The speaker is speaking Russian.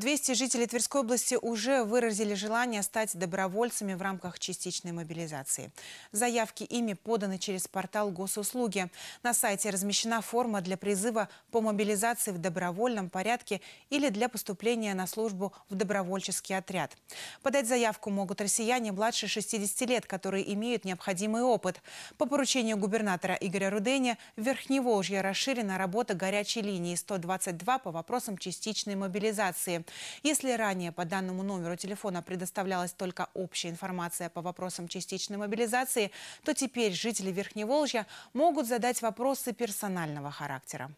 200 жителей Тверской области уже выразили желание стать добровольцами в рамках частичной мобилизации. Заявки ими поданы через портал госуслуги. На сайте размещена форма для призыва по мобилизации в добровольном порядке или для поступления на службу в добровольческий отряд. Подать заявку могут россияне младше 60 лет, которые имеют необходимый опыт. По поручению губернатора Игоря Руденя в Верхневолжье расширена работа горячей линии 122 по вопросам частичной мобилизации. Если ранее по данному номеру телефона предоставлялась только общая информация по вопросам частичной мобилизации, то теперь жители Верхневолжья могут задать вопросы персонального характера.